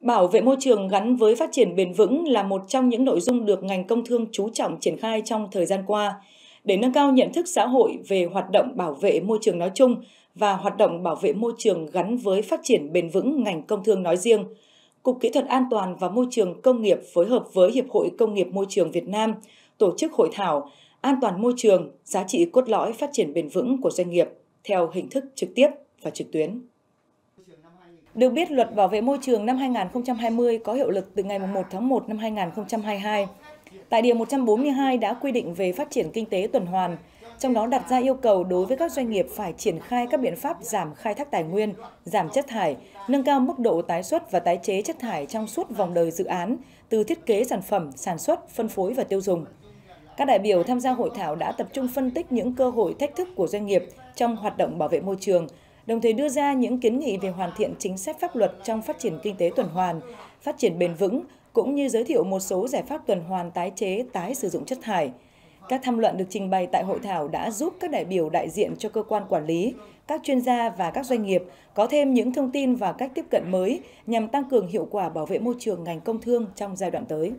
Bảo vệ môi trường gắn với phát triển bền vững là một trong những nội dung được ngành công thương chú trọng triển khai trong thời gian qua để nâng cao nhận thức xã hội về hoạt động bảo vệ môi trường nói chung và hoạt động bảo vệ môi trường gắn với phát triển bền vững ngành công thương nói riêng. Cục Kỹ thuật An toàn và Môi trường Công nghiệp phối hợp với Hiệp hội Công nghiệp Môi trường Việt Nam tổ chức hội thảo An toàn môi trường, giá trị cốt lõi phát triển bền vững của doanh nghiệp theo hình thức trực tiếp và trực tuyến. Được biết, luật bảo vệ môi trường năm 2020 có hiệu lực từ ngày 1 tháng 1 năm 2022. Tại Điều 142 đã quy định về phát triển kinh tế tuần hoàn, trong đó đặt ra yêu cầu đối với các doanh nghiệp phải triển khai các biện pháp giảm khai thác tài nguyên, giảm chất thải, nâng cao mức độ tái xuất và tái chế chất thải trong suốt vòng đời dự án, từ thiết kế sản phẩm, sản xuất, phân phối và tiêu dùng. Các đại biểu tham gia hội thảo đã tập trung phân tích những cơ hội thách thức của doanh nghiệp trong hoạt động bảo vệ môi trường, đồng thời đưa ra những kiến nghị về hoàn thiện chính sách pháp luật trong phát triển kinh tế tuần hoàn, phát triển bền vững, cũng như giới thiệu một số giải pháp tuần hoàn tái chế, tái sử dụng chất thải. Các tham luận được trình bày tại hội thảo đã giúp các đại biểu đại diện cho cơ quan quản lý, các chuyên gia và các doanh nghiệp có thêm những thông tin và cách tiếp cận mới nhằm tăng cường hiệu quả bảo vệ môi trường ngành công thương trong giai đoạn tới.